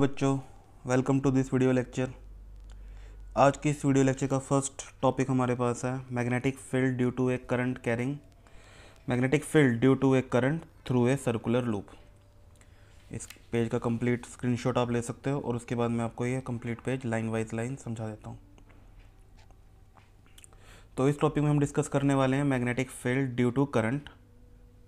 बच्चों welcome to this video lecture आज की इस वीडियो लेक्चर का फर्स्ट टॉपिक हमारे पास है magnetic field due to a current carrying magnetic field due to a current through a circular loop इस पेज का कंप्लीट स्क्रीनशॉट आप ले सकते हो और उसके बाद मैं आपको ये complete page line wise line समझा देता हूँ तो इस टॉपिक में हम डिस्कस करने वाले हैं magnetic field due to current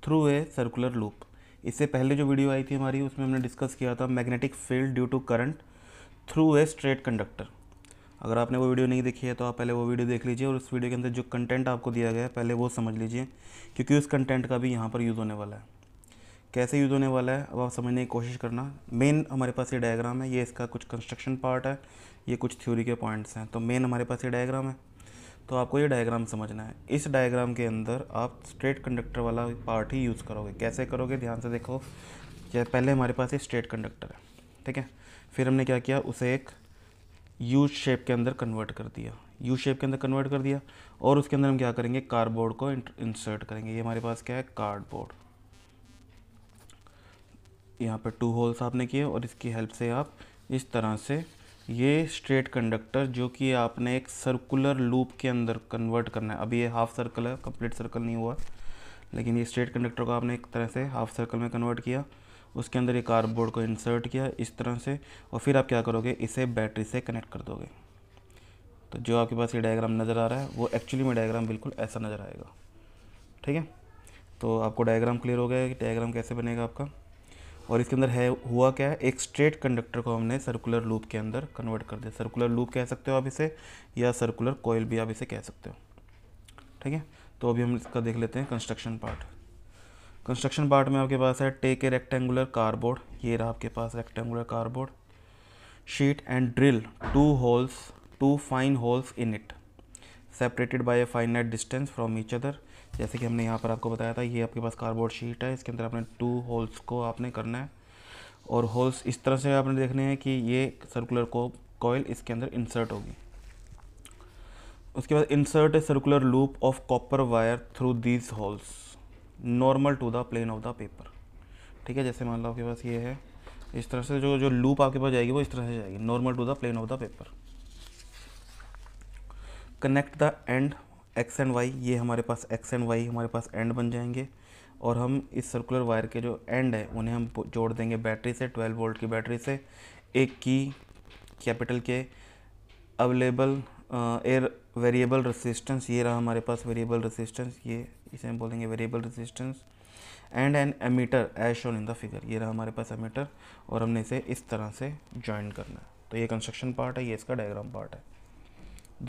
through a circular loop इससे पहले जो वीडियो आई थी हमारी उसमें हमने डिस्कस किया था magnetic field due to current through a straight conductor अगर आपने वो वीडियो नहीं देखी है तो आप पहले वो वीडियो देख लीजिए और उस वीडियो के अंदर जो कंटेंट आपको दिया गया है पहले वो समझ लीजिए क्योंकि उस कंटेंट का भी यहाँ पर यूज़ होने वाला है कैसे यूज़ होने वाला है अब आप समझने की कोशिश करना मेन हमारे पास ये डायग्राम है ये इसका कुछ कंस्ट्रक्शन पार्ट है ये कुछ थ्योरी के पॉइंट्स हैं तो मेन हमारे पास ये डायग्राम है तो आपको ये डायग्राम समझना है इस डायग्राम के अंदर आप स्ट्रेट कंडक्टर वाला पार्ट ही यूज़ करोगे कैसे करोगे ध्यान से देखो पहले हमारे पास ये स्ट्रेट कंडक्टर है ठीक है फिर हमने क्या किया उसे एक यू शेप के अंदर कन्वर्ट कर दिया यू शेप के अंदर कन्वर्ट कर दिया और उसके अंदर हम क्या करेंगे कार्डबोर्ड को इंसर्ट करेंगे ये हमारे पास क्या है कार्डबोर्ड यहाँ पर टू होल्स आपने किए और इसकी हेल्प से आप इस तरह से ये स्ट्रेट कंडक्टर जो कि आपने एक सर्कुलर लूप के अंदर कन्वर्ट करना है अभी ये हाफ सर्कल है कंप्लीट सर्कल नहीं हुआ लेकिन ये स्ट्रेट कंडक्टर को आपने एक तरह से हाफ सर्कल में कन्वर्ट किया उसके अंदर ये कार्डबोर्ड को इंसर्ट किया इस तरह से और फिर आप क्या करोगे इसे बैटरी से कनेक्ट कर दोगे तो जो आपके पास ये डायग्राम नज़र आ रहा है वो एक्चुअली में डायग्राम बिल्कुल ऐसा नज़र आएगा ठीक है तो आपको डायग्राम क्लियर हो गया कि डायग्राम कैसे बनेगा आपका और इसके अंदर है हुआ क्या है एक स्ट्रेट कंडक्टर को हमने सर्कुलर लूप के अंदर कन्वर्ट कर दिया सर्कुलर लूप कह सकते हो आप इसे या सर्कुलर कोयल भी आप इसे कह सकते हो ठीक है तो अभी हम इसका देख लेते हैं कंस्ट्रक्शन पार्ट कंस्ट्रक्शन पार्ट में आपके पास है टेक ए रेक्टेंगुलर कार्डबोर्ड ये रहा आपके पास rectangular cardboard sheet and drill two holes two fine holes in it separated by a finite distance from each other जैसे कि हमने यहाँ पर आपको बताया था ये आपके पास कार्डबोर्ड शीट है इसके अंदर आपने टू होल्स को आपने करना है और होल्स इस तरह से आपने देखने हैं कि ये सर्कुलर को कॉयल इसके अंदर इंसर्ट होगी उसके बाद insert a circular loop of copper wire through these holes normal to the plane of the paper ठीक है जैसे मान लो आपके पास ये है इस तरह से जो जो लूप आपके पास जाएगी वो इस तरह से जाएगी normal to the plane of the paper connect the end X and Y ये हमारे पास एक्स एंड वाई हमारे पास एंड बन जाएंगे और हम इस सर्कुलर वायर के जो एंड है उन्हें हम जोड़ देंगे बैटरी से 12 वोल्ट की बैटरी से एक की कैपिटल के अवेलेबल एयर वेरिएबल रेसिस्टेंस ये रहा हमारे पास वेरिएबल रेसिस्टेंस ये इसे हम बोलेंगे variable resistance and an ammeter as shown in the figure ये रहा हमारे पास एमीटर और हमने इसे इस तरह से ज्वाइन करना है तो ये कंस्ट्रक्शन पार्ट है ये इसका डायग्राम पार्ट है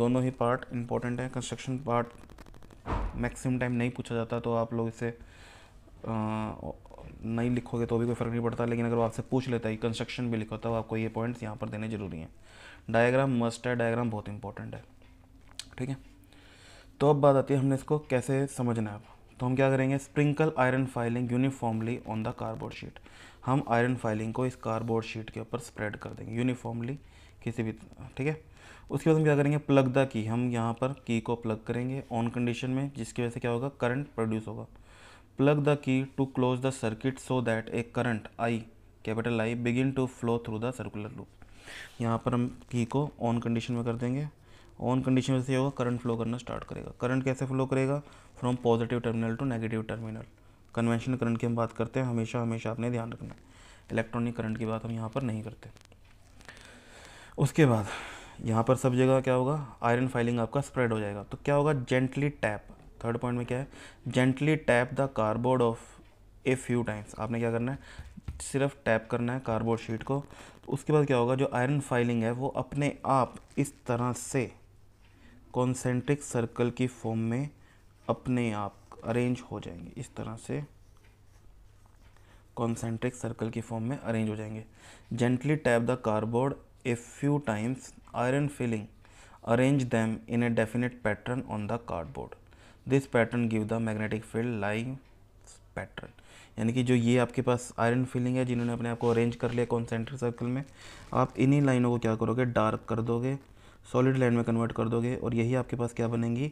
दोनों ही पार्ट इम्पोर्टेंट हैं कंस्ट्रक्शन पार्ट मैक्सिमम टाइम नहीं पूछा जाता तो आप लोग इसे नहीं लिखोगे तो भी कोई फ़र्क नहीं पड़ता लेकिन अगर आपसे पूछ लेता है कंस्ट्रक्शन भी लिखा होता तो है आपको ये पॉइंट्स यहाँ पर देने ज़रूरी हैं डायग्राम मस्ट है डायग्राम बहुत इंपॉर्टेंट है ठीक है तो अब बात आती है हमने इसको कैसे समझना है अब तो हम क्या करेंगे sprinkle iron filing uniformly on the cardboard sheet हम आयरन फाइलिंग को इस कार्डबोर्ड शीट के ऊपर स्प्रेड कर देंगे यूनिफॉर्मली किसी भी ठीक है उसके बाद हम क्या करेंगे प्लग द की हम यहाँ पर की को प्लग करेंगे ऑन कंडीशन में जिसकी वजह से क्या होगा करंट प्रोड्यूस होगा plug the key to close the circuit so that a current I capital I begin to flow through the circular loop यहाँ पर हम की को ऑन कंडीशन में कर देंगे ऑन कंडीशन में से होगा करंट फ्लो करना स्टार्ट करेगा करंट कैसे फ्लो करेगा from positive terminal to negative terminal conventional current की हम बात करते हैं हमेशा हमेशा आपने ध्यान रखना इलेक्ट्रॉनिक करंट की बात हम यहाँ पर नहीं करते उसके बाद यहाँ पर सब जगह क्या होगा आयरन फाइलिंग आपका स्प्रेड हो जाएगा तो क्या होगा जेंटली टैप थर्ड पॉइंट में क्या है gently tap the cardboard of a few times आपने क्या करना है सिर्फ टैप करना है कार्डबोर्ड शीट को तो उसके बाद क्या होगा जो आयरन फाइलिंग है वो अपने आप इस तरह से कॉन्सेंट्रिक सर्कल की फॉर्म में अपने आप अरेंज हो जाएंगे इस तरह से कॉन्सेंट्रिक सर्कल की फॉर्म में अरेंज हो जाएंगे gently tap the cardboard a few times iron filling arrange them in a definite pattern on the cardboard this pattern give the magnetic field lines pattern यानी कि जो ये आपके पास आयरन फिलिंग है जिन्होंने अपने आप को अरेंज कर लिया कॉन्सेंट्रेट सर्कल में आप इन्हीं लाइनों को क्या करोगे डार्क कर दोगे सॉलिड लाइन में कन्वर्ट कर दोगे और यही आपके पास क्या बनेंगी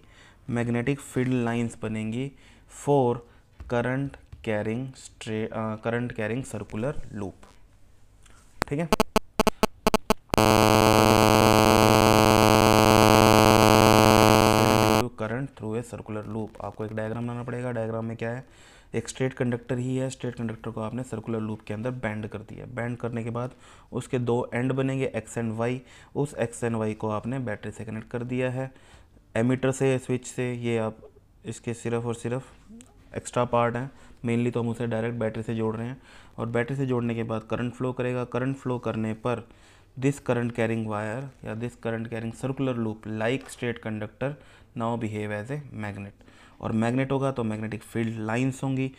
मैग्नेटिक फील्ड लाइंस बनेंगी for current carrying stray current carrying circular loop ठीक है है सर्कुलर लूप आपको एक डायग्राम बनाना पड़ेगा डायग्राम में क्या है एक स्ट्रेट कंडक्टर ही है स्ट्रेट कंडक्टर को आपने सर्कुलर लूप के अंदर बैंड कर दिया बैंड करने के बाद उसके दो एंड बनेंगे एक्स एंड वाई उस एक्स एंड वाई को आपने बैटरी से कनेक्ट कर दिया है एमीटर से स्विच से ये आप इसके सिर्फ और सिर्फ एक्स्ट्रा पार्ट हैं मेनली तो हम उसे डायरेक्ट बैटरी से जोड़ रहे हैं और बैटरी से जोड़ने के बाद करंट फ्लो करेगा करंट फ्लो करने पर दिस करंट कैरिंग वायर या this current carrying circular loop like straight conductor now behave as a magnet और मैग्नेट होगा तो मैग्नेटिक फील्ड लाइन्स होंगी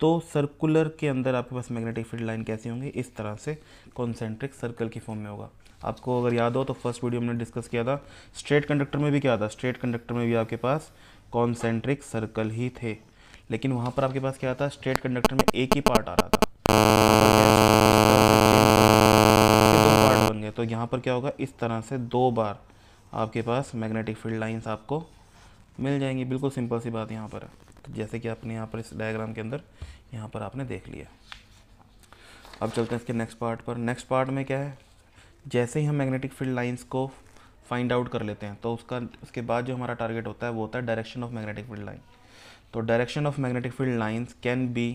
तो सर्कुलर के अंदर आपके पास मैग्नेटिक फील्ड लाइन कैसी होंगी इस तरह से कॉन्सेंट्रिक सर्कल की फॉर्म में होगा आपको अगर याद हो तो फर्स्ट वीडियो हमने डिस्कस किया था स्ट्रेट कंडक्टर में भी क्या था स्ट्रेट कंडक्टर में भी आपके पास कॉन्सेंट्रिक सर्कल ही थे लेकिन वहाँ पर आपके पास क्या था स्ट्रेट कंडक्टर में एक ही पार्ट आ रहा था तो यहाँ पर क्या होगा इस तरह से दो बार आपके पास मैग्नेटिक फील्ड लाइंस आपको मिल जाएंगी बिल्कुल सिंपल सी बात यहाँ पर तो जैसे कि आपने यहाँ पर इस डायग्राम के अंदर यहाँ पर आपने देख लिया अब चलते हैं इसके नेक्स्ट पार्ट पर नेक्स्ट पार्ट में क्या है जैसे ही हम मैग्नेटिक फील्ड लाइन्स को फाइंड आउट कर लेते हैं तो उसका उसके बाद जो हमारा टारगेट होता है वो होता है direction of magnetic field line तो direction of magnetic field lines can be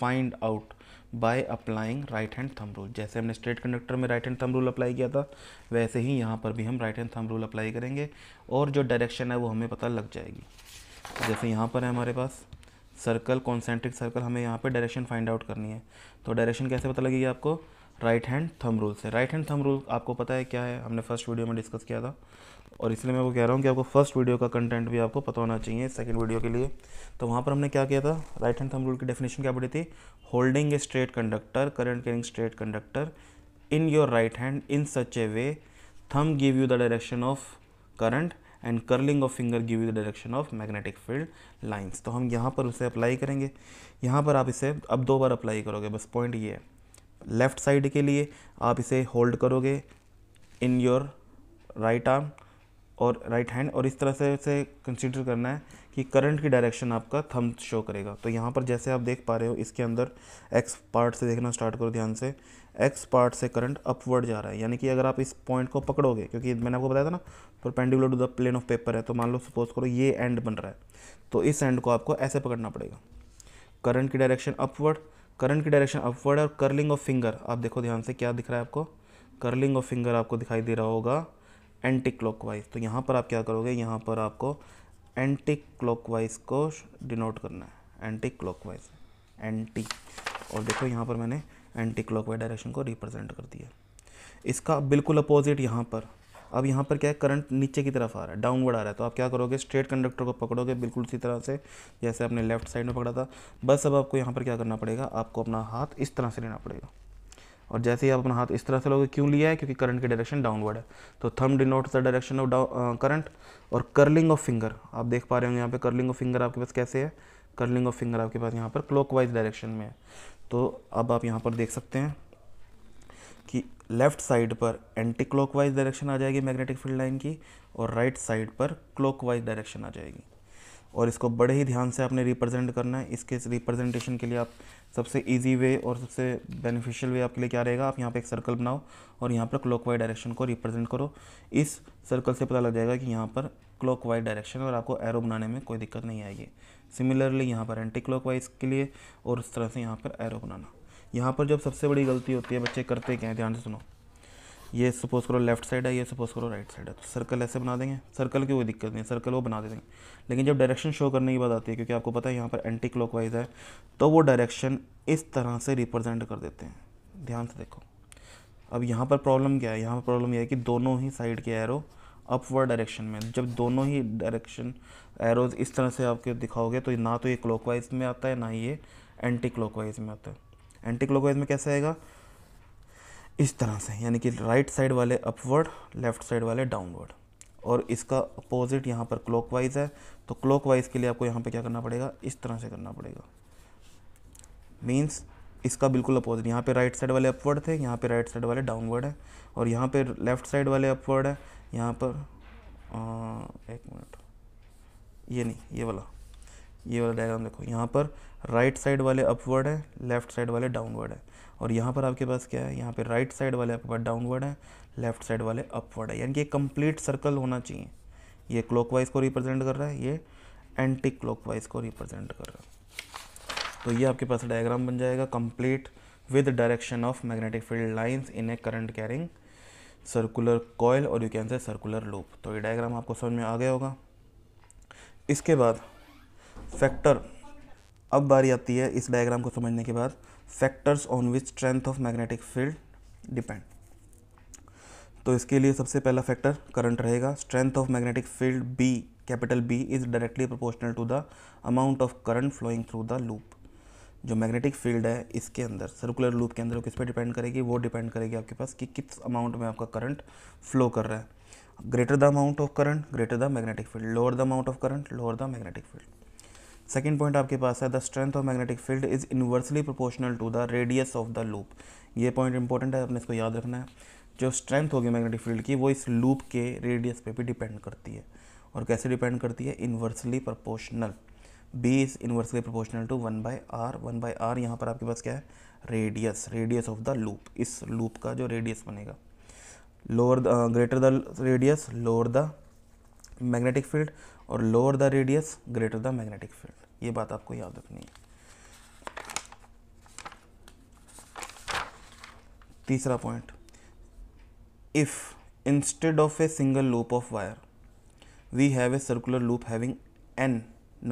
find out by applying right hand thumb rule जैसे हमने स्ट्रेट कंडक्टर में right hand thumb rule apply किया था वैसे ही यहाँ पर भी हम right hand thumb rule apply करेंगे और जो डायरेक्शन है वो हमें पता लग जाएगी जैसे यहाँ पर है हमारे पास सर्कल कॉन्सेंट्रिक सर्कल हमें यहाँ पर डायरेक्शन फाइंड आउट करनी है तो डायरेक्शन कैसे पता लगेगी आपको राइट हैंड थम रूल से राइट हैंड थम रूल आपको पता है क्या है हमने फर्स्ट वीडियो में डिस्कस किया था और इसलिए मैं वो कह रहा हूँ कि आपको फर्स्ट वीडियो का कंटेंट भी आपको पता होना चाहिए सेकंड वीडियो के लिए तो वहाँ पर हमने क्या किया था राइट हैंड थंब रूल की डेफिनेशन क्या बड़ी थी holding a straight conductor current carrying straight conductor in your right hand in such a way thumb give you the direction of current and curling of finger give you the direction of magnetic field lines तो हम यहाँ पर उसे apply करेंगे यहाँ पर आप इसे अब दो बार अप्लाई करोगे बस पॉइंट ये है लेफ़्ट साइड के लिए आप इसे होल्ड करोगे इन योर राइट आर्म और राइट हैंड और इस तरह से इसे कंसिडर करना है कि करंट की डायरेक्शन आपका थम शो करेगा तो यहाँ पर जैसे आप देख पा रहे हो इसके अंदर एक्स पार्ट से देखना स्टार्ट करो ध्यान से एक्स पार्ट से करंट अपवर्ड जा रहा है यानी कि अगर आप इस पॉइंट को पकड़ोगे क्योंकि मैंने आपको बताया था ना perpendicular to the plane of paper है तो मान लो सपोज करो ये एंड बन रहा है तो इस एंड को आपको ऐसे पकड़ना पड़ेगा करंट की डायरेक्शन अपवर्ड करंट की डायरेक्शन अपवर्ड और कर्लिंग ऑफ फिंगर आप देखो ध्यान से क्या दिख रहा है आपको कर्लिंग ऑफ फिंगर आपको दिखाई दे रहा होगा एंटी क्लॉकवाइज तो यहाँ पर आप क्या करोगे यहाँ पर आपको एंटी क्लॉकवाइज को डिनोट करना है एंटी क्लॉकवाइज एंटी और देखो यहाँ पर मैंने एंटी क्लॉकवाइज डायरेक्शन को रिप्रेजेंट कर दिया इसका बिल्कुल अपोजिट यहाँ पर अब यहाँ पर क्या है करंट नीचे की तरफ आ रहा है डाउनवर्ड आ रहा है तो आप क्या करोगे स्ट्रेट कंडक्टर को पकड़ोगे बिल्कुल उसी तरह से जैसे आपने लेफ्ट साइड में पकड़ा था बस अब आपको यहाँ पर क्या करना पड़ेगा आपको अपना हाथ इस तरह से लेना पड़ेगा और जैसे ही आप अपना हाथ इस तरह से लोगे क्यों लिया है क्योंकि करंट की डायरेक्शन डाउनवर्ड है तो thumb denote the direction of current और कर्लिंग ऑफ फिंगर आप देख पा रहे होंगे यहाँ पे कर्लिंग ऑफ फिंगर आपके पास कैसे है कर्लिंग ऑफ फिंगर आपके पास यहाँ पर वाइज डायरेक्शन में है तो अब आप यहाँ पर देख सकते हैं कि लेफ़्ट साइड पर एंटी वाइज डायरेक्शन आ जाएगी मैग्नेटिक फील्ड लाइन की और राइट right साइड पर वाइज डायरेक्शन आ जाएगी और इसको बड़े ही ध्यान से आपने रिप्रेजेंट करना है इसके रिप्रेजेंटेशन के लिए आप सबसे ईजी वे और सबसे बेनिफिशियल वे आपके लिए क्या रहेगा आप यहाँ पे एक सर्कल बनाओ और यहाँ पर क्लॉकवाइज डायरेक्शन को रिप्रेजेंट करो इस सर्कल से पता लग जाएगा कि यहाँ पर क्लॉकवाइज डायरेक्शन और आपको एरो बनाने में कोई दिक्कत नहीं आएगी सिमिलरली यहाँ पर एंटी क्लॉक के लिए और उस तरह से यहाँ पर एरो बनाना यहाँ पर जब सबसे बड़ी गलती होती है बच्चे करते क्या ध्यान से सुनो ये सपोज करो लेफ्ट साइड है ये सपोज करो राइट साइड है तो सर्कल ऐसे बना देंगे सर्कल की कोई दिक्कत नहीं सर्कल वो बना देंगे लेकिन जब डायरेक्शन शो करने की बात आती है क्योंकि आपको पता है यहाँ पर एंटी क्लॉकवाइज है तो वो डायरेक्शन इस तरह से रिप्रेजेंट कर देते हैं ध्यान से देखो अब यहाँ पर प्रॉब्लम क्या है यहाँ पर प्रॉब्लम यह है कि दोनों ही साइड के एरो अपवर्ड डायरेक्शन में जब दोनों ही डायरेक्शन एरोज इस तरह से आपके दिखाओगे तो ना तो ये क्लॉकवाइज में आता है ना ही ये एंटी क्लॉकवाइज में आता है एंटी क्लॉकवाइज में कैसे आएगा इस तरह से यानी कि राइट साइड वाले अपवर्ड लेफ्ट साइड वाले डाउनवर्ड और इसका अपोजिट यहाँ पर क्लॉकवाइज है तो क्लॉकवाइज के लिए आपको यहाँ पे क्या करना पड़ेगा इस तरह से करना पड़ेगा मीन्स इसका बिल्कुल अपोजिट यहाँ पे राइट साइड वाले अपवर्ड थे यहाँ पे राइट साइड वाले डाउनवर्ड है और यहाँ पे लेफ्ट साइड वाले अपवर्ड है यहाँ पर आ, एक मिनट ये नहीं ये वाला ये वाला डायग्राम देखो यहाँ पर राइट साइड वाले अपवर्ड है लेफ्ट साइड वाले डाउनवर्ड है और यहाँ पर आपके पास क्या है यहाँ पे राइट साइड वाले आपके पास डाउनवर्ड है लेफ्ट साइड वाले अपवर्ड है यानी कि कम्प्लीट सर्कल होना चाहिए ये क्लॉकवाइज को रिप्रेजेंट कर रहा है ये एंटी क्लॉकवाइज को रिप्रेजेंट कर रहा है तो ये आपके पास डायग्राम बन जाएगा complete with direction of magnetic field lines in a current carrying circular coil और you can say circular loop तो ये डायग्राम आपको समझ में आ गया होगा इसके बाद फैक्टर अब बारी आती है इस डायग्राम को समझने के बाद factors on which strength of magnetic field depend तो इसके लिए सबसे पहला फैक्टर करंट रहेगा strength of magnetic field B capital B is directly proportional to the amount of current flowing through the loop जो मैग्नेटिक फील्ड है इसके अंदर सर्कुलर लूप के अंदर किस पर डिपेंड करेगी वो डिपेंड करेगी आपके पास कि किस अमाउंट में आपका करंट फ्लो कर रहा है greater the amount of current greater the magnetic field lower the amount of current lower the magnetic field second point आपके पास है the strength of magnetic field is inversely proportional to the radius of the loop ये point important है आपने इसको याद रखना है जो स्ट्रेंथ होगी मैग्नेटिक फील्ड की वो इस लूप के रेडियस पे भी डिपेंड करती है और कैसे डिपेंड करती है inversely proportional B is inversely proportional to one by R one by R यहाँ पर आपके पास क्या है radius radius of the loop इस लूप का जो रेडियस बनेगा lower the greater the radius lower the magnetic field और lower the radius greater the magnetic field ये बात आपको याद रखनी है तीसरा point if instead of a single loop of wire we have A circular loop having N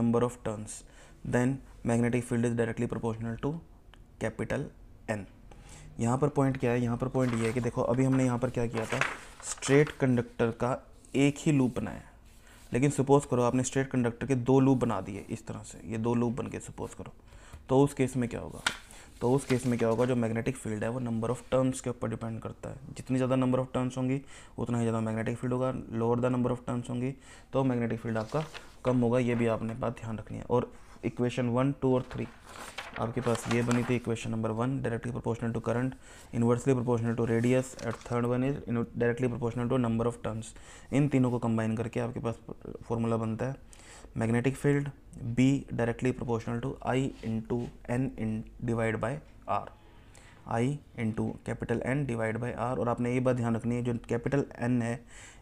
number of turns then magnetic field is directly proportional to capital N यहाँ पर point क्या है यहाँ पर पॉइंट ये है कि देखो अभी हमने यहाँ पर क्या किया था स्ट्रेट कंडक्टर का एक ही लूप बनाया लेकिन सपोज करो आपने स्ट्रेट कंडक्टर के दो लूप बना दिए इस तरह से ये दो लूप बन के सपोज करो तो उस केस में क्या होगा तो उस केस में क्या होगा जो मैग्नेटिक फील्ड है वो नंबर ऑफ टर्न्स के ऊपर डिपेंड करता है जितनी ज़्यादा नंबर ऑफ टर्न्स होंगी उतना ही ज़्यादा मैग्नेटिक फील्ड होगा lower the number of turns होंगी तो मैग्नेटिक फील्ड आपका कम होगा ये भी आपने बात ध्यान रखनी है और इक्वेशन वन टू और थ्री आपके पास ये बनी थी equation number one directly proportional to current inversely proportional to radius and third one is directly proportional to number of turns इन तीनों को कंबाइन करके आपके पास फॉर्मूला बनता है magnetic field B directly proportional to I into N in divide by R I into capital N divide by R और आपने ये बात ध्यान रखनी है जो कैपिटल एन है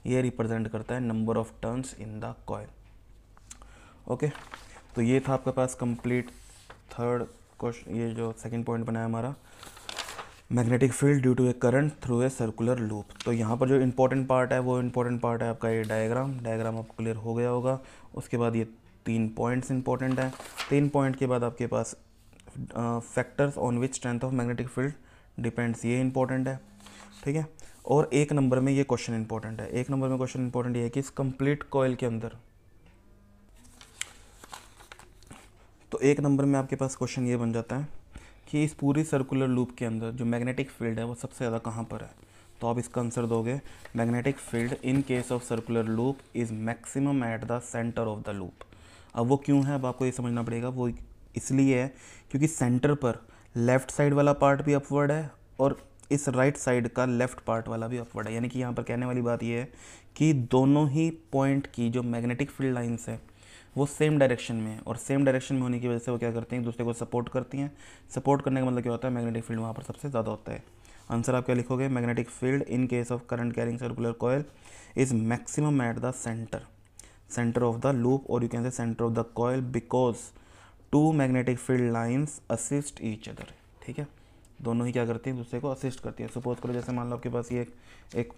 ये रिप्रेजेंट करता है number of turns in the coil okay तो ये था आपके पास कंप्लीट थर्ड क्वेश्चन ये जो सेकंड पॉइंट बनाया हमारा magnetic field due to a current through a circular loop तो यहाँ पर जो इंपॉर्टेंट पार्ट है वो इंपॉर्टेंट पार्ट है आपका ये डायग्राम डायग्राम आपको क्लियर हो गया होगा उसके बाद ये तीन पॉइंट्स इंपॉर्टेंट हैं तीन पॉइंट के बाद आपके पास factors on which strength of magnetic field depends ये इंपॉर्टेंट है ठीक है और एक नंबर में ये क्वेश्चन इंपॉर्टेंट है एक नंबर में क्वेश्चन इंपॉर्टेंट ये है कि इस कंप्लीट कॉयल के अंदर तो एक नंबर में आपके पास क्वेश्चन ये बन जाता है कि इस पूरी सर्कुलर लूप के अंदर जो मैग्नेटिक फील्ड है वो सबसे ज़्यादा कहाँ पर है तो आप इसका आंसर दोगे magnetic field in case of circular loop is maximum at the centre of the loop अब वो क्यों है अब आपको ये समझना पड़ेगा वो इसलिए है क्योंकि सेंटर पर लेफ़्ट साइड वाला पार्ट भी अपवर्ड है और इस राइट right साइड का लेफ़्ट पार्ट वाला भी अपवर्ड है यानी कि यहाँ पर कहने वाली बात ये है कि दोनों ही पॉइंट की जो मैग्नेटिक फील्ड लाइन्स हैं वो सेम डायरेक्शन में है और सेम डायरेक्शन में होने की वजह से वो क्या करती हैं दूसरे को सपोर्ट करती हैं सपोर्ट करने का मतलब क्या होता है मैग्नेटिक फील्ड वहाँ पर सबसे ज़्यादा होता है आंसर आप क्या लिखोगे magnetic field in case of current carrying circular coil is maximum at the centre centre of the loop और you can say centre of the coil because two magnetic field lines assist each other ठीक है दोनों ही क्या करती हैं दूसरे को assist करती है सपोज करो जैसे मान लो आपके पास ये एक एक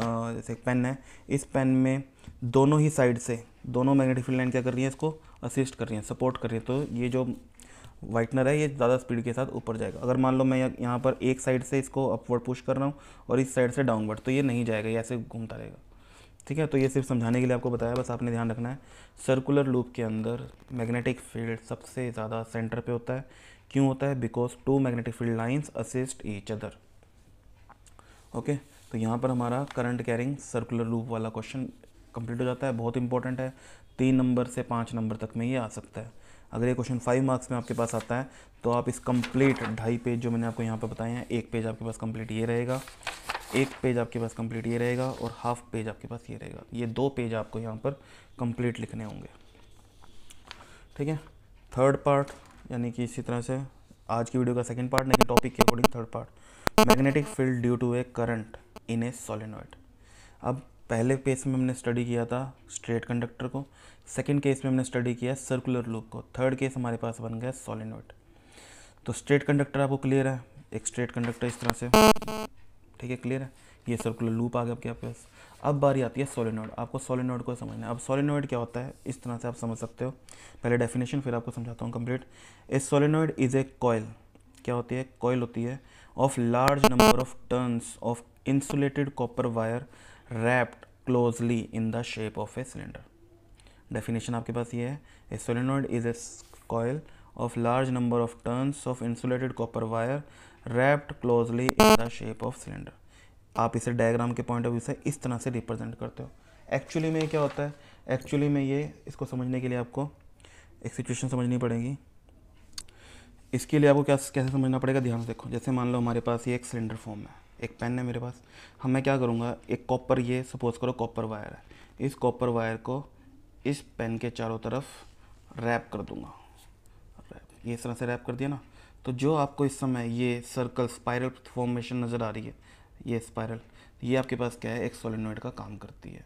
आ, जैसे एक पेन है इस पेन में दोनों ही साइड से दोनों मैग्नेटिक फील्ड लाइन क्या कर रही है इसको असिस्ट कर रही है सपोर्ट कर रही है तो ये जो वाइटनर है ये ज़्यादा स्पीड के साथ ऊपर जाएगा अगर मान लो मैं यहाँ पर एक साइड से इसको अपवर्ड पुश कर रहा हूँ और इस साइड से डाउनवर्ड तो ये नहीं जाएगा ये ऐसे घूमता रहेगा ठीक है तो ये सिर्फ समझाने के लिए आपको बताया बस आपने ध्यान रखना है सर्कुलर लूप के अंदर मैग्नेटिक फील्ड सबसे ज़्यादा सेंटर पर होता है क्यों होता है because two magnetic field lines assist each other okay तो यहाँ पर हमारा करंट कैरिंग सर्कुलर लूप वाला क्वेश्चन कंप्लीट हो जाता है बहुत इंपॉर्टेंट है तीन नंबर से पाँच नंबर तक में ये आ सकता है अगर ये क्वेश्चन फाइव मार्क्स में आपके पास आता है तो आप इस कंप्लीट ढाई पेज जो मैंने आपको यहाँ पर बताए हैं एक पेज आपके पास कंप्लीट ये रहेगा एक पेज आपके पास कंप्लीट ये रहेगा और हाफ पेज आपके पास ये रहेगा ये दो पेज आपको यहाँ पर कंप्लीट लिखने होंगे ठीक है थर्ड पार्ट यानी कि इसी तरह से आज की वीडियो का सेकेंड पार्ट नहीं टॉपिक के according third part magnetic field due to a current in a solenoid अब पहले केस में हमने स्टडी किया था स्ट्रेट कंडक्टर को सेकंड केस में हमने स्टडी किया सर्कुलर लूप को थर्ड केस हमारे पास बन गया सॉलिनोइड तो स्ट्रेट कंडक्टर आपको क्लियर है एक स्ट्रेट कंडक्टर इस तरह से ठीक है क्लियर है ये सर्कुलर लूप आ गया आपके पास अब बारी आती है सोलिनॉइड आपको सोलिनोइड को समझना है अब सोलिनोइड क्या होता है इस तरह से आप समझ सकते हो पहले डेफिनेशन फिर आपको समझाता हूँ complete a solenoid is a coil क्या होती है कॉयल होती है of large number of turns of insulated copper wire wrapped closely in the shape of a cylinder definition आपके पास ये है a solenoid is a coil of large number of turns of insulated copper wire wrapped closely in the shape of cylinder आप इसे diagram के point of view से इस तरह से रिप्रेजेंट करते हो एक्चुअली में क्या होता है एक्चुअली में ये इसको समझने के लिए आपको एक सिचुएशन समझनी पड़ेगी इसके लिए आपको क्या कैसे समझना पड़ेगा ध्यान से देखो जैसे मान लो हमारे पास ये एक सिलेंडर फॉर्म है एक पेन है मेरे पास हम मैं क्या करूँगा एक कॉपर ये सपोज़ करो कॉपर वायर है इस कॉपर वायर को इस पेन के चारों तरफ रैप कर दूँगा रैप ये इस तरह से रैप कर दिया ना तो जो आपको इस समय ये सर्कल स्पायरल फॉर्मेशन नज़र आ रही है ये स्पायरल ये आपके पास क्या है एक सोलिनोइड का काम करती है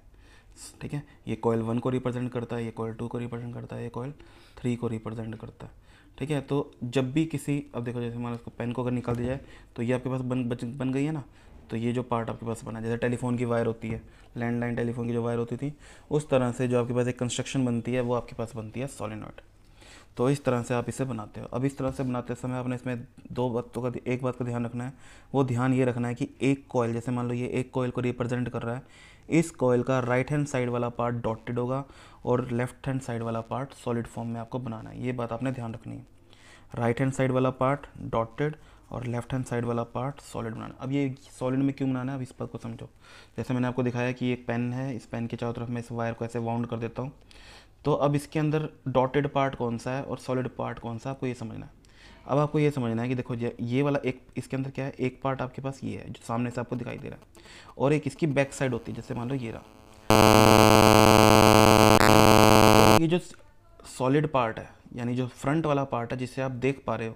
ठीक है ये कोयल वन को रिप्रेजेंट करता है ये कोयल टू को रिप्रेजेंट करता है ये कोयल थ्री को रिप्रेजेंट करता है ठीक है तो जब भी किसी अब देखो जैसे मान इसको पेन को अगर निकाल दिया जाए तो ये आपके पास बन बन गई है ना तो ये जो पार्ट आपके पास बना जैसे टेलीफोन की वायर होती है लैंडलाइन टेलीफोन की जो वायर होती थी उस तरह से जो आपके पास एक कंस्ट्रक्शन बनती है वो आपके पास बनती है सॉलिनॉइड तो इस तरह से आप इसे बनाते हो अब इस तरह से बनाते समय आपने इसमें दो बातों का एक बात का ध्यान रखना है वो ध्यान ये रखना है कि एक कॉयल जैसे मान लो ये एक कॉयल को रिप्रेजेंट कर रहा है इस कॉयल का राइट हैंड साइड वाला पार्ट डॉटेड होगा और लेफ्ट हैंड साइड वाला पार्ट सॉलिड फॉर्म में आपको बनाना है ये बात आपने ध्यान रखनी है राइट हैंड साइड वाला पार्ट डॉटेड और लेफ्ट हैंड साइड वाला पार्ट सॉलिड बनाना अब ये सॉलिड में क्यों बनाना है अब इस बात को समझो जैसे मैंने आपको दिखाया कि एक पेन है इस पेन के चारों तरफ मैं इस वायर को ऐसे वाउंड कर देता हूँ तो अब इसके अंदर डॉटेड पार्ट कौन सा है और सॉलिड पार्ट कौन सा आपको ये समझना है अब आपको ये समझना है कि देखो ये वाला एक इसके अंदर क्या है एक पार्ट आपके पास ये है जो सामने से आपको दिखाई दे रहा है और एक इसकी बैक साइड होती है जैसे मान लो ये रहा ये जो सॉलिड पार्ट है यानी जो फ्रंट वाला पार्ट है जिसे आप देख पा रहे हो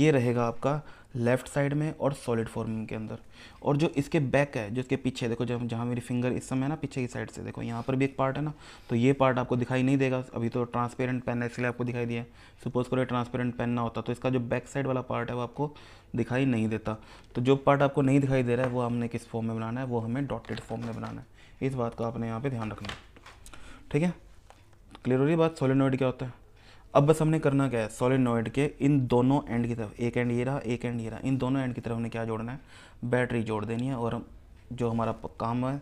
ये रहेगा आपका लेफ्ट साइड में और सॉलिड फॉर्मिंग के अंदर और जो इसके बैक है जो इसके पीछे देखो जब जहाँ मेरी फिंगर इस समय है ना पीछे की साइड से देखो यहाँ पर भी एक पार्ट है ना तो ये पार्ट आपको दिखाई नहीं देगा अभी तो ट्रांसपेरेंट पेन है इसलिए आपको दिखाई दिया सपोज करो ट्रांसपेरेंट पेन ना होता तो इसका जो बैक साइड वाला पार्ट है वो आपको दिखाई नहीं देता तो जो पार्ट आपको नहीं दिखाई दे रहा है वो हमने किस फॉर्म में बनाना है वो हमें डॉटेड फॉर्म में बनाना है इस बात का आपने यहाँ पर ध्यान रखना है ठीक है क्लियर हो रही बात सोलिनोइड क्या होता है अब बस हमने करना क्या है सॉलिड के इन दोनों एंड की तरफ एक एंड ये रहा एक एंड ये रहा इन दोनों एंड की तरफ हमने क्या जोड़ना है बैटरी जोड़ देनी है और जो हमारा काम है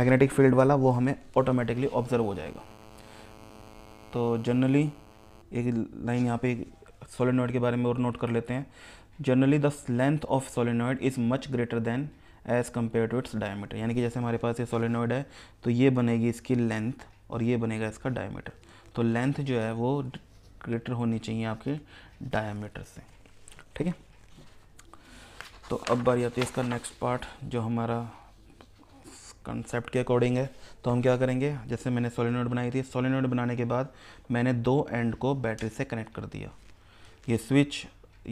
मैग्नेटिक फील्ड वाला वो हमें ऑटोमेटिकली ऑब्जर्व हो जाएगा तो जनरली एक लाइन यहाँ पे सोलिनोइड के बारे में और नोट कर लेते हैं generally the length of solenoid is much greater than as compare to its diameter यानी कि जैसे हमारे पास ये सोलिनोइड है तो ये बनेगी इसकी लेंथ और ये बनेगा इसका डायमीटर तो लेंथ जो है वो ग्रेटर होनी चाहिए आपके डायामीटर से ठीक है तो अब बारी आती है इसका नेक्स्ट पार्ट जो हमारा कंसेप्ट के अकॉर्डिंग है तो हम क्या करेंगे जैसे मैंने सोलिनोड बनाई थी सोलिनोड बनाने के बाद मैंने दो एंड को बैटरी से कनेक्ट कर दिया ये स्विच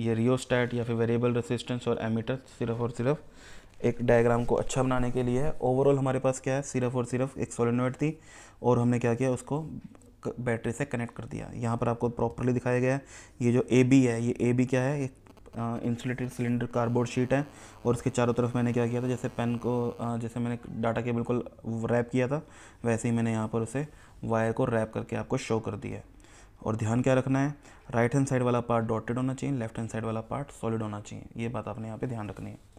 ये रियोस्टैट या फिर वेरिएबल रेसिस्टेंस और एमीटर सिर्फ और सिर्फ एक डायग्राम को अच्छा बनाने के लिए है ओवरऑल हमारे पास क्या है सिर्फ और सिर्फ एक सोलिनोड थी और हमने क्या किया उसको बैटरी से कनेक्ट कर दिया यहाँ पर आपको प्रॉपरली दिखाया गया है ये जो ए बी है ये ए बी क्या है एक इंसुलेटेड सिलेंडर कार्डबोर्ड शीट है और इसके चारों तरफ मैंने क्या किया था जैसे पेन को जैसे मैंने डाटा केबल को रैप किया था वैसे ही मैंने यहाँ पर उसे वायर को रैप करके आपको शो कर दिया है और ध्यान क्या रखना है राइट हैंड साइड वाला पार्ट डॉटेड होना चाहिए लेफ्ट हैंड साइड वाला पार्ट सॉलिड होना चाहिए ये बात आपने यहाँ पर ध्यान रखनी है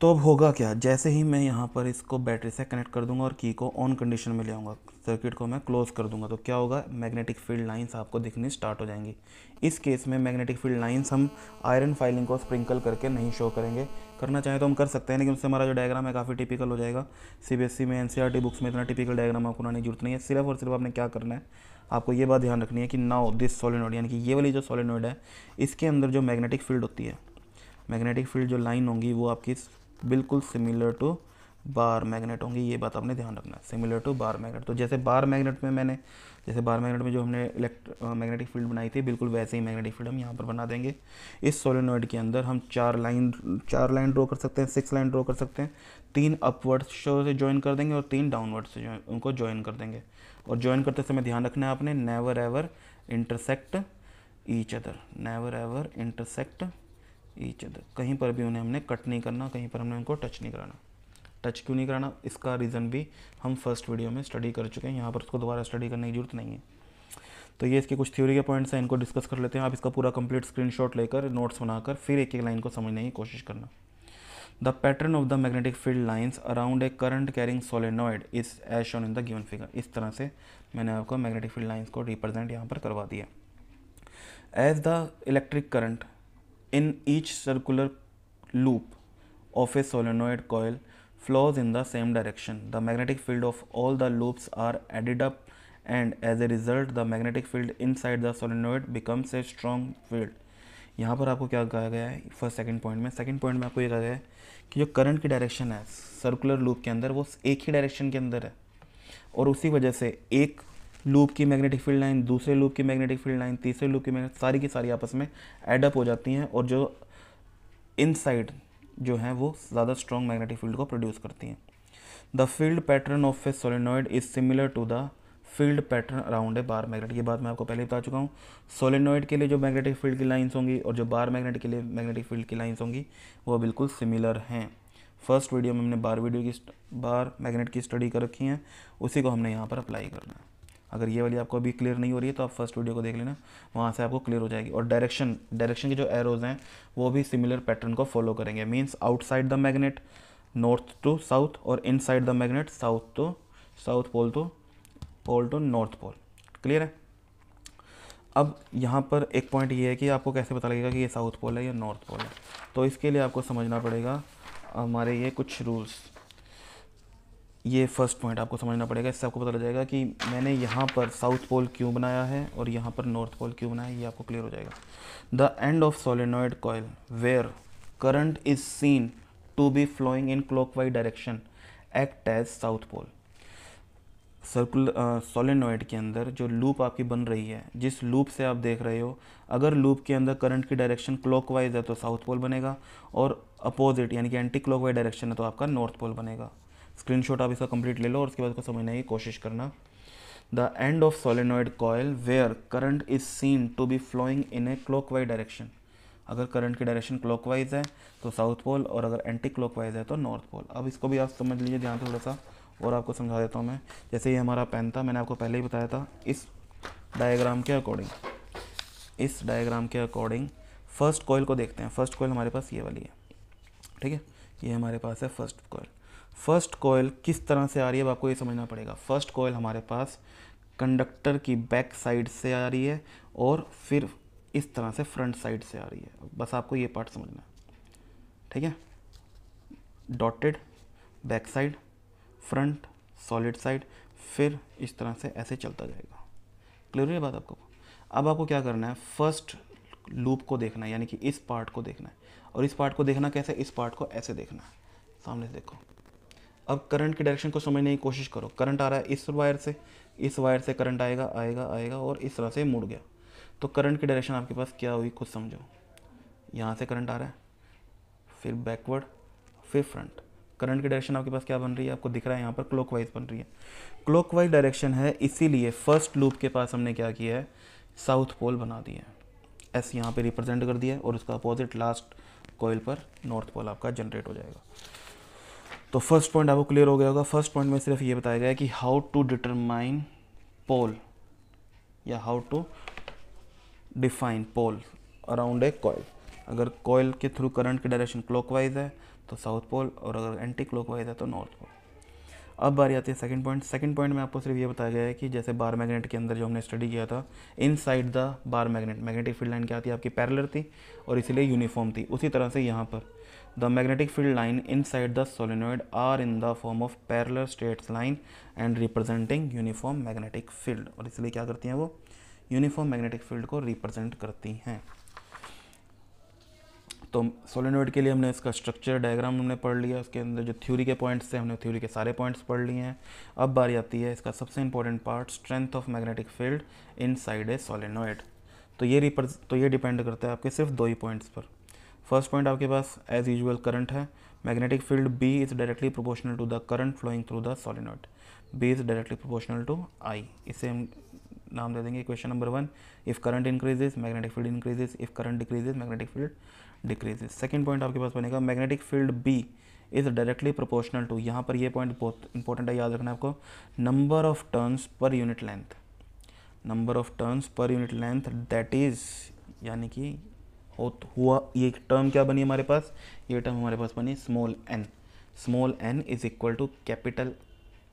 तो अब होगा क्या जैसे ही मैं यहाँ पर इसको बैटरी से कनेक्ट कर दूंगा और की को ऑन कंडीशन में ले आऊँगा सर्किट को मैं क्लोज़ कर दूंगा तो क्या होगा मैग्नेटिक फील्ड लाइंस आपको दिखनी स्टार्ट हो जाएंगी इस केस में मैग्नेटिक फील्ड लाइंस हम आयरन फाइलिंग को स्प्रिंकल करके नहीं शो करेंगे करना चाहें तो हम कर सकते हैं लेकिन उससे हमारा जो डायग्राम है काफ़ी टिपिकल हो जाएगा सी e में एन बुक्स e में इतना टिपिकल डायग्राम आपको बनाने की जरूरत नहीं है सिर्फ और सिर्फ आपने क्या करना है आपको ये बात ध्यान रखनी है कि नाउ दिस सोलिनोड यानी कि ये वाली जो सॉलिनॉइड है इसके अंदर जो मैग्नेटिक फील्ड होती है मैग्नेटिक फील्ड जो लाइन होंगी वो आपकी बिल्कुल सिमिलर टू बार मैग्नेट होंगी ये बात आपने ध्यान रखना है सिमिलर टू बार मैग्नेट तो जैसे बार मैग्नेट में मैंने जैसे बार मैग्नेट में जो हमने इलेक्ट मैग्नेटिक फील्ड बनाई थी बिल्कुल वैसे ही मैग्नेटिक फील्ड हम यहाँ पर बना देंगे इस सोलिनोइड के अंदर हम चार लाइन चार लाइन ड्रॉ कर सकते हैं सिक्स लाइन ड्रॉ कर सकते हैं तीन अपवर्ड से ज्वाइन कर देंगे और तीन डाउनवर्ड से उनको ज्वाइन कर देंगे और ज्वाइन करते समय ध्यान रखना है आपने never ever intersect each other never ever intersect each other कहीं पर भी उन्हें हमने कट नहीं करना कहीं पर हमने उनको टच नहीं कराना टच क्यों नहीं कराना इसका रीज़न भी हम फर्स्ट वीडियो में स्टडी कर चुके हैं यहाँ पर उसको दोबारा स्टडी करने की जरूरत नहीं है तो ये इसके कुछ थ्योरी के पॉइंट्स हैं इनको डिस्कस कर लेते हैं आप इसका पूरा कंप्लीट स्क्रीनशॉट लेकर नोट्स बनाकर फिर एक एक लाइन को समझने की कोशिश करना the pattern of the magnetic field lines around a current carrying solenoid is as shown in the given figure इस तरह से मैंने आपको मैग्नेटिक फील्ड लाइन्स को रिप्रेजेंट यहाँ पर करवा दिया as the electric current in each circular loop of a solenoid coil flows in the same direction. The magnetic field of all the loops are added up and as a result the magnetic field inside the solenoid becomes a strong field. यहाँ पर आपको क्या कहा गया है first second point में second point में आपको ये कहा गया है कि जो करंट की डायरेक्शन है सर्कुलर लूप के अंदर वो एक ही डायरेक्शन के अंदर है और उसी वजह से एक लूप की मैग्नेटिक फील्ड लाइन दूसरे लूप की मैग्नेटिक फील्ड लाइन तीसरे लूप की मैग्नेटिक सारी की सारी आपस में एडअप हो जाती हैं और जो इनसाइड जो हैं वो ज़्यादा स्ट्रॉन्ग मैग्नेटिक फील्ड को प्रोड्यूस करती हैं the field pattern of a solenoid is similar to the field pattern around a bar magnet ये बात मैं आपको पहले बता चुका हूँ सोलिनॉइड के लिए जो मैग्नेटिक फील्ड की लाइन्स होंगी और जो बार मैग्नेट के लिए मैग्नेटिक फील्ड की लाइन्स होंगी वो बिल्कुल सिमिलर हैं फर्स्ट वीडियो में हमने बार वीडियो की बार मैग्नेट की स्टडी कर रखी है उसी को हमने यहाँ पर अप्लाई करना है अगर ये वाली आपको अभी क्लियर नहीं हो रही है तो आप फर्स्ट वीडियो को देख लेना वहाँ से आपको क्लियर हो जाएगी और डायरेक्शन डायरेक्शन के जो एरोज हैं वो भी सिमिलर पैटर्न को फॉलो करेंगे means outside the magnet north to south और inside the magnet south to south pole to pole to north pole clear है अब यहाँ पर एक पॉइंट ये है कि आपको कैसे पता लगेगा कि ये साउथ पोल है या नॉर्थ पोल है तो इसके लिए आपको समझना पड़ेगा हमारे ये कुछ रूल्स ये फर्स्ट पॉइंट आपको समझना पड़ेगा इससे आपको पता लग जाएगा कि मैंने यहाँ पर साउथ पोल क्यों बनाया है और यहाँ पर नॉर्थ पोल क्यों बनाया है ये आपको क्लियर हो जाएगा the end of solenoid coil where current is seen to be flowing in clockwise direction act as south pole circular solenoid के अंदर जो लूप आपकी बन रही है जिस लूप से आप देख रहे हो अगर लूप के अंदर करंट की डायरेक्शन क्लॉकवाइज है तो साउथ पोल बनेगा और अपोजिट यानी कि एंटी क्लॉकवाइज डायरेक्शन है तो आपका नॉर्थ पोल बनेगा शॉट आप इसका कंप्लीट ले लो और उसके बाद को समझने की कोशिश करना the end of solenoid coil where current is seen to be flowing in a wise direction अगर करंट की डायरेक्शन क्लॉकवाइज है तो साउथ पोल और अगर एंटी क्लॉकवाइज है तो नॉर्थ पोल अब इसको भी आप समझ लीजिए ध्यान थोड़ा सा और आपको समझा देता हूँ मैं जैसे ये हमारा पेन था मैंने आपको पहले ही बताया था इस डायग्राम के अकॉर्डिंग इस डायग्राम के अकॉर्डिंग फर्स्ट कॉयल को देखते हैं फर्स्ट कॉयल हमारे पास ये वाली है ठीक है ये हमारे पास है फर्स्ट कॉयल फर्स्ट कोयल किस तरह से आ रही है अब आपको ये समझना पड़ेगा फर्स्ट कोयल हमारे पास कंडक्टर की बैक साइड से आ रही है और फिर इस तरह से फ्रंट साइड से आ रही है बस आपको ये पार्ट समझना है ठीक है dotted back side front solid side फिर इस तरह से ऐसे चलता जाएगा क्लियर है बात आपको अब आपको क्या करना है फर्स्ट लूप को देखना है यानी कि इस पार्ट को देखना है और इस पार्ट को देखना कैसे इस पार्ट को ऐसे देखना है सामने से देखो अब करंट के डायरेक्शन को समझने की कोशिश करो करंट आ रहा है इस वायर से इस वायर से करंट आएगा आएगा आएगा और इस तरह से मुड़ गया तो करंट की डायरेक्शन आपके पास क्या हुई खुद समझो यहाँ से करंट आ रहा है फिर बैकवर्ड फिर फ्रंट करंट की डायरेक्शन आपके पास क्या बन रही है आपको दिख रहा है यहाँ पर क्लॉकवाइज बन रही है क्लॉकवाइज डायरेक्शन है इसीलिए फर्स्ट लूप के पास हमने क्या किया है साउथ पोल बना दिया है एस यहाँ पर रिप्रेजेंट कर दिया है और उसका अपोजिट लास्ट कोयल पर नॉर्थ पोल आपका जनरेट हो जाएगा तो फर्स्ट पॉइंट आपको क्लियर हो गया होगा फर्स्ट पॉइंट में सिर्फ ये बताया गया कि हाउ टू डिटरमाइन पोल या how to define pole around a coil अगर कॉयल के थ्रू करंट की डायरेक्शन क्लॉकवाइज है तो साउथ पोल और अगर एंटी क्लॉकवाइज है तो नॉर्थ पोल अब बारी आती है सेकंड पॉइंट सेकंड पॉइंट में आपको सिर्फ ये बताया गया है कि जैसे बार मैग्नेट के अंदर जो हमने स्टडी किया था inside the bar magnet magnetic field line क्या थी आपकी पैरलर थी और इसीलिए यूनिफॉर्म थी उसी तरह से यहाँ पर the magnetic field line inside the solenoid are in the form of parallel straight line and representing uniform magnetic field और इसलिए क्या करती हैं वो यूनिफॉर्म मैग्नेटिक फील्ड को रिप्रेजेंट करती हैं तो सोलिनोइड के लिए हमने इसका स्ट्रक्चर डायग्राम हमने पढ़ लिया उसके अंदर जो थ्योरी के पॉइंट्स हैं हमने थ्योरी के सारे पॉइंट्स पढ़ लिए हैं अब बारी आती है इसका सबसे important part strength of magnetic field inside a solenoid तो ये रिप्रेज तो ये डिपेंड करता है आपके सिर्फ दो ही पॉइंट्स पर फर्स्ट पॉइंट आपके पास एज यूजल करंट है magnetic field B is directly proportional to the current flowing through the solenoid B is directly proportional to I इसे हम नाम दे देंगे question number one if current increases magnetic field increases if current decreases magnetic field decreases second point आपके पास बनेगा magnetic field B is directly proportional to यहाँ पर ये पॉइंट बहुत इंपॉर्टेंट है याद रखना आपको number of turns per unit length number of turns per unit length that is यानी कि हो तो हुआ ये टर्म क्या बनी हमारे पास ये टर्म हमारे पास बनी small n small n is equal to capital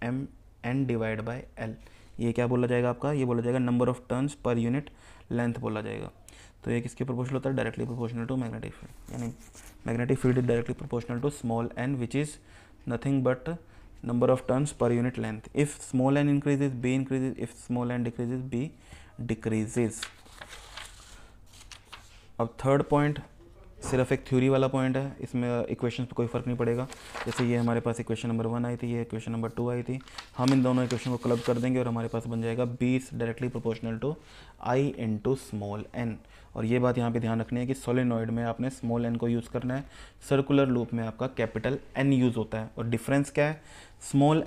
M N divide by L ये क्या बोला जाएगा आपका ये बोला जाएगा number of turns per unit length बोला जाएगा तो ये किसके प्रोपोर्शनल होता है directly proportional to magnetic field यानी magnetic field is directly proportional to small n which is nothing but number of turns per unit length if small n increases B increases if small n decreases B decreases अब third point सिर्फ एक theory वाला point है इसमें equation पर कोई फ़र्क नहीं पड़ेगा जैसे ये हमारे पास इक्वेशन नंबर वन आई थी ये इक्वेशन नंबर टू आई थी हम इन दोनों इक्वेशन को क्लब कर देंगे और हमारे पास बन जाएगा B is directly proportional to I into small n और ये बात यहाँ पे ध्यान रखनी है कि सोलिनॉइड में आपने स्मॉल एन को यूज़ करना है सर्कुलर लूप में आपका कैपिटल एन यूज़ होता है और डिफरेंस क्या है small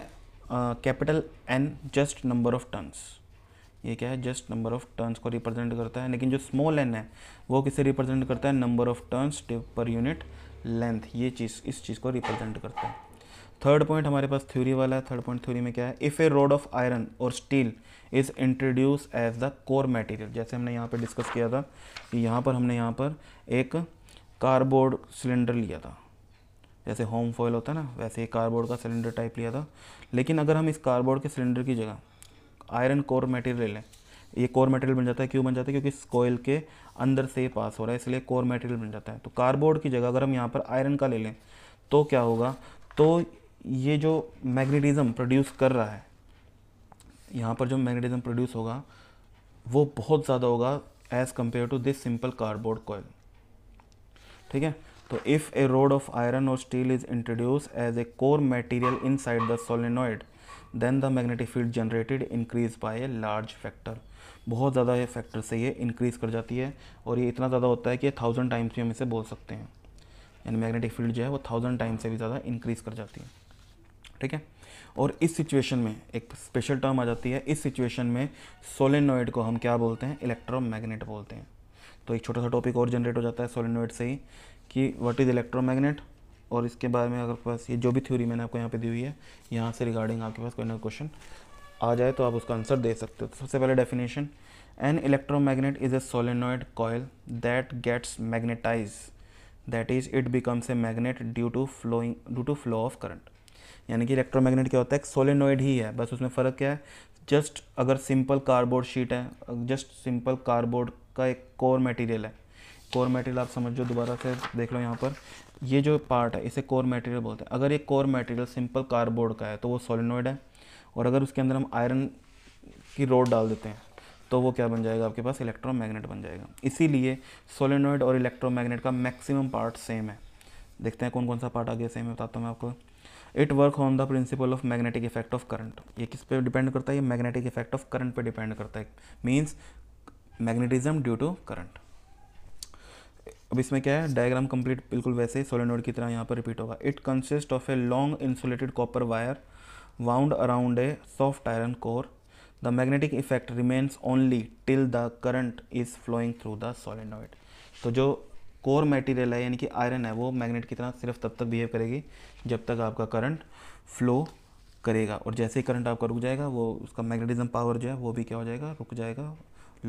capital N just number of turns ये क्या है जस्ट नंबर ऑफ टर्न्स को रिप्रेजेंट करता है लेकिन जो स्मॉल एन है वो किसे रिप्रेजेंट करता है number of turns per unit length ये चीज़ इस चीज़ को रिप्रेजेंट करता है थर्ड पॉइंट हमारे पास थ्योरी वाला है थर्ड पॉइंट थ्योरी में क्या है if a rod of iron और steel is introduce as the core material जैसे हमने यहाँ पर डिस्कस किया था कि यहाँ पर हमने यहाँ पर एक कार्डबोर्ड सिलेंडर लिया था जैसे होम फॉयल होता है ना वैसे ही कार्डबोर्ड का सिलेंडर टाइप लिया था लेकिन अगर हम इस कार्डबोर्ड के सिलेंडर की जगह आयरन कोर मटेरियल है ये कोर मटेरियल बन जाता है क्यों बन जाता है क्योंकि इस कोयल के अंदर से पास हो रहा है इसलिए कोर मटेरियल बन जाता है तो कार्बोर्ड की जगह अगर हम यहाँ पर आयरन का ले लें तो क्या होगा तो ये जो मैग्नेटिज्म प्रोड्यूस कर रहा है यहाँ पर जो मैग्नेटिज्म प्रोड्यूस होगा वो बहुत ज़्यादा होगा as compare to this simple cardboard coil ठीक है तो if a rod of iron और steel is introduce as a core material inside the solenoid then the magnetic field generated increase by a large factor बहुत ज़्यादा ये factor से ये increase कर जाती है और ये इतना ज़्यादा होता है कि थाउजेंड टाइम्स भी हम इसे बोल सकते हैं यानी मैग्नेटिक फील्ड जो है वो थाउजेंड टाइम्स से भी ज़्यादा इंक्रीज़ कर जाती है ठीक है और इस सिचुएशन में एक स्पेशल टर्म आ जाती है इस सिचुएशन में सोलिनोइड को हम क्या बोलते हैं इलेक्ट्रोमैग्नेट बोलते हैं तो एक छोटा सा टॉपिक और जनरेट हो जाता है सोलिनोइड से ही कि व्हाट इज़ इलेक्ट्रोमैग्नेट और इसके बारे में अगर पास ये जो भी थ्योरी मैंने आपको यहाँ पे दी हुई है यहाँ से रिगार्डिंग आपके पास कोई ना क्वेश्चन आ जाए तो आप उसका आंसर दे सकते हो तो सबसे पहले definition an electromagnet is a solenoid coil that gets magnetize that is it becomes a magnet due to flowing due to flow of current यानी कि इलेक्ट्रोमैग्नेट क्या होता है सोलिनोइड ही है बस उसमें फ़र्क क्या है जस्ट अगर सिंपल कार्डबोर्ड शीट है जस्ट सिंपल कार्डबोर्ड का एक कोर मटेरियल है कोर मटेरियल आप समझ लो दोबारा से देख लो यहाँ पर ये जो पार्ट है इसे कोर मटेरियल बोलते हैं अगर ये कोर मटेरियल सिंपल कार्डबोर्ड का है तो वो सोलिनोइड है और अगर उसके अंदर हम आयरन की रोड डाल देते हैं तो वो क्या बन जाएगा आपके पास इलेक्ट्रोमैग्नेट बन जाएगा इसीलिए सोलिनोइड और इलेक्ट्रोमैग्नेट का मैक्सिमम पार्ट सेम है देखते हैं कौन कौन सा पार्ट आगे सेम है बताता हूँ मैं आपको it work on the principle of magnetic effect of current ये किस पे डिपेंड करता है ये मैग्नेटिक इफेक्ट ऑफ करंट पे डिपेंड करता है means magnetism due to current अब इसमें क्या है डायग्राम कंप्लीट बिल्कुल वैसे ही सोलेनोड की तरह यहाँ पर रिपीट होगा it consist of a long insulated copper wire wound around a soft iron core the magnetic effect remains only till the current is flowing through the solenoid तो जो कोर मटेरियल है यानी कि आयरन है वो magnet की तरह सिर्फ तब तक बिहेव करेगी जब तक आपका करंट फ्लो करेगा और जैसे ही करंट आपका रुक जाएगा वो उसका मैग्नेटिज्म पावर जो है वो भी क्या हो जाएगा रुक जाएगा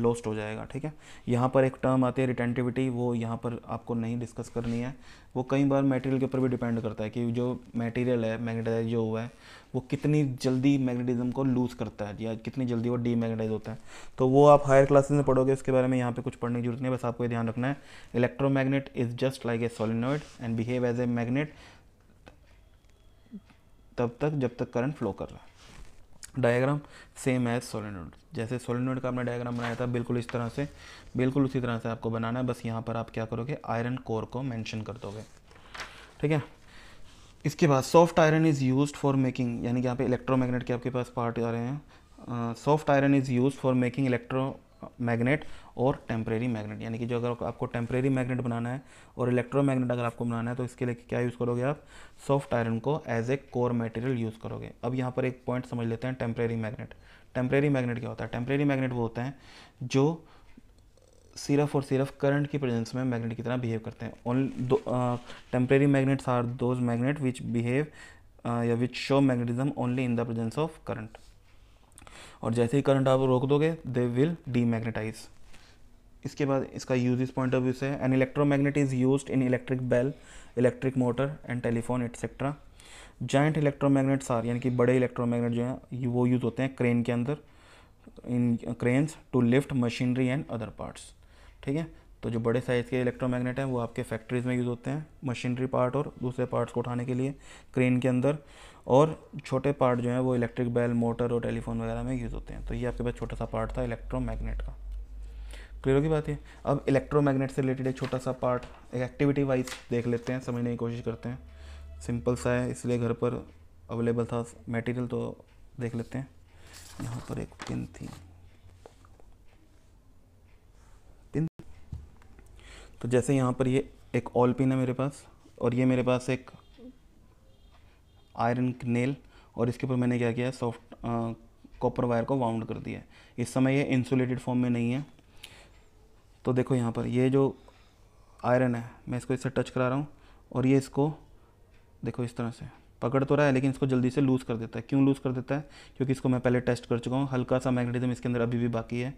लॉस्ट हो जाएगा ठीक है यहाँ पर एक टर्म आती है रिटेंटिविटी वो यहाँ पर आपको नहीं डिस्कस करनी है वो कई बार मटेरियल के ऊपर भी डिपेंड करता है कि जो मटेरियल है मैग्नेटाइज जो हुआ है वो कितनी जल्दी मैग्नेटिज्म को लूज़ करता है या कितनी जल्दी वो डी होता है तो वो आप हायर क्लासेस में पढ़ोगे उसके बारे में यहाँ पर कुछ पढ़ने की जरूरत नहीं है बस आपको ये ध्यान रखना है electromagnet is just like a solenoid and behave as a magnet तब तक जब तक करंट फ्लो कर रहा है डायग्राम सेम एज सोलिनोड जैसे सोलिनोड का आपने डायग्राम बनाया था बिल्कुल इस तरह से बिल्कुल उसी तरह से आपको बनाना है बस यहाँ पर आप क्या करोगे आयरन कोर को मैंशन कर दोगे ठीक है इसके बाद soft iron is use for making यानी कि यहाँ पे इलेक्ट्रोमैग्नेट के आपके पास पार्ट आ रहे हैं soft iron is use for making electro magnet और टेम्प्रेरी मैग्नेट यानी कि जो अगर आपको टेम्प्रेरी मैग्नेट बनाना है और इलेक्ट्रोमैग्नेट अगर आपको बनाना है तो इसके लिए क्या यूज़ करोगे आप सॉफ्ट आयरन को as a core material use करोगे अब यहाँ पर एक पॉइंट समझ लेते हैं टेम्प्रेरी मैग्नेट टेम्प्रेरी मैग्नेट क्या होता है टेम्प्रेरी मैग्नेट वो होते हैं जो सिर्फ और सिर्फ करंट की प्रेजेंस में मैग्नेट की तरह बिहेव करते हैं only temporary magnets are those magnet which behave या which show magnetism only in the presence of current और जैसे ही करंट आप रोक दोगे दे विल डीमैग्नेटाइज इसके बाद इसका यूज इस पॉइंट ऑफ व्यू से an electromagnet is use in electric bell electric motor and telephone etcetera giant electromagnets are यानी कि बड़े इलेक्ट्रोमैग्नेट जो हैं वो यूज़ होते हैं क्रेन के अंदर in cranes to lift machinery and other parts ठीक है तो जो बड़े साइज़ के इलेक्ट्रोमैग्नेट हैं वो आपके फैक्ट्रीज़ में यूज़ होते हैं मशीनरी पार्ट और दूसरे पार्ट्स को उठाने के लिए क्रेन के अंदर और छोटे पार्ट जो है वो इलेक्ट्रिक बैल मोटर और टेलीफोन वगैरह में यूज़ होते हैं तो ये आपके पास छोटा सा पार्ट था इलेक्ट्रोमैग्नेट का क्लियर की बात है अब इलेक्ट्रोमैग्नेट से रिलेटेड एक छोटा सा पार्ट एक एक्टिविटी वाइज देख लेते हैं समझने की कोशिश करते हैं सिंपल सा है इसलिए घर पर अवेलेबल था मटेरियल तो देख लेते हैं यहाँ पर एक पिन थी पिन तो जैसे यहाँ पर ये एक ऑल पिन है मेरे पास और ये मेरे पास एक आयरन नेल और इसके ऊपर मैंने क्या किया सॉफ्ट कॉपर वायर को वाउंड कर दिया है इस समय ये इंसुलेटेड फॉर्म में नहीं है तो देखो यहाँ पर ये जो आयरन है मैं इसको इससे टच करा रहा हूँ और ये इसको देखो इस तरह से पकड़ तो रहा है लेकिन इसको जल्दी से लूज़ कर देता है क्यों लूज़ कर देता है क्योंकि इसको मैं पहले टेस्ट कर चुका हूँ हल्का सा मैग्नेटिज्म इसके अंदर अभी भी बाकी है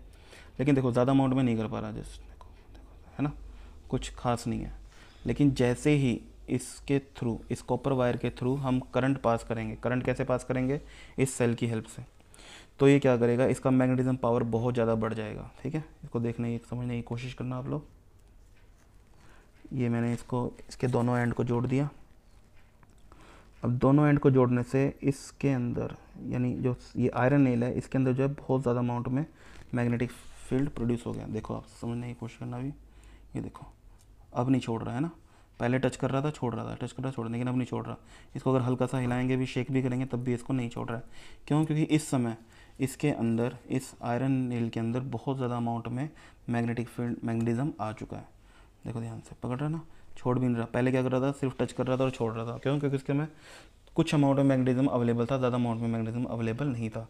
लेकिन देखो ज़्यादा अमाउंट में नहीं कर पा रहा जस्ट देखो देखो है ना कुछ खास नहीं है लेकिन जैसे ही इसके थ्रू इस कॉपर वायर के थ्रू हम करंट पास करेंगे करंट कैसे पास करेंगे इस सेल की हेल्प से तो ये क्या करेगा इसका मैग्नेटिज्म पावर बहुत ज़्यादा बढ़ जाएगा ठीक है इसको देखने की समझने की कोशिश करना आप लोग ये मैंने इसको इसके दोनों एंड को जोड़ दिया अब दोनों एंड को जोड़ने से इसके अंदर यानी जो ये आयरन नेल है इसके अंदर जो है बहुत ज़्यादा अमाउंट में मैग्नेटिक फील्ड प्रोड्यूस हो गया देखो आप समझने की कोशिश करना अभी ये देखो अब नहीं छोड़ रहा है ना पहले टच कर रहा था छोड़ रहा था टच कर रहा छोड़ लेकिन अब नहीं छोड़ रहा इसको अगर हल्का सा हिलाएंगे भी शेक भी करेंगे तब भी इसको नहीं छोड़ रहा है क्यों क्योंकि इस समय इसके अंदर इस आयरन नील के अंदर बहुत ज़्यादा अमाउंट में मैग्नेटिक फील्ड मैग्नेटिज्म आ चुका है देखो ध्यान से पकड़ रहा ना छोड़ भी नहीं रहा पहले क्या कर रहा था सिर्फ टच कर रहा था और छोड़ रहा था क्यों क्योंकि इसके में कुछ अमाउंट में मैग्नेटिज्म अवेलेबल था ज़्यादा अमाउंट में मैग्नेटिज्म अवेलेबल नहीं था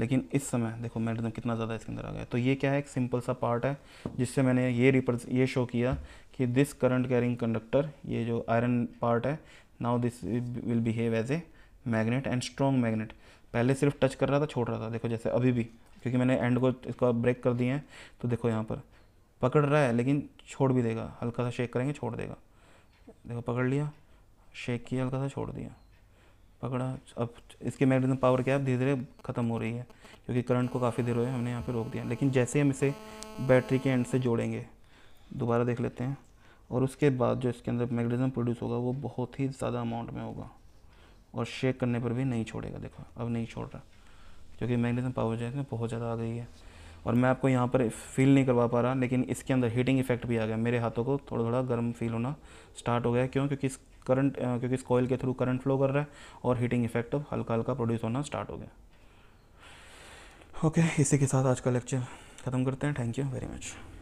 लेकिन इस समय देखो मेटरिज्म कितना ज़्यादा इसके अंदर आ गया तो ये क्या है एक सिंपल सा पार्ट है जिससे मैंने ये रिप्रेज ये शो किया कि दिस करंट कैरिंग कंडक्टर ये जो आयरन पार्ट है now this will behave as a magnet and strong magnet पहले सिर्फ टच कर रहा था छोड़ रहा था देखो जैसे अभी भी क्योंकि मैंने एंड को इसका ब्रेक कर दिए हैं तो देखो यहाँ पर पकड़ रहा है लेकिन छोड़ भी देगा हल्का सा शेक करेंगे छोड़ देगा देखो पकड़ लिया शेक किया हल्का सा छोड़ दिया पकड़ा अब इसकी मैग्नेटिज्म पावर क्या है धीरे धीरे ख़त्म हो रही है क्योंकि करंट को काफ़ी देर हो हमने यहाँ पे रोक दिया लेकिन जैसे हम इसे बैटरी के एंड से जोड़ेंगे दोबारा देख लेते हैं और उसके बाद जो इसके अंदर मैग्नेटिज्म प्रोड्यूस होगा वो बहुत ही ज़्यादा अमाउंट में होगा और शेक करने पर भी नहीं छोड़ेगा देखो अब नहीं छोड़ रहा क्योंकि मैग्नेटिज्म पावर जो है बहुत ज़्यादा आ गई है और मैं आपको यहाँ पर फील नहीं करवा पा रहा लेकिन इसके अंदर हीटिंग इफेक्ट भी आ गया मेरे हाथों को थोड़ा थोड़ा गर्म फील होना स्टार्ट हो गया क्यों क्योंकि इस करंट क्योंकि इस कॉयल के थ्रू करंट फ्लो कर रहा है और हीटिंग इफेक्ट हल्का हल्का प्रोड्यूस होना स्टार्ट हो गया ओके okay, इसी के साथ आज का लेक्चर ख़त्म करते हैं थैंक यू वेरी मच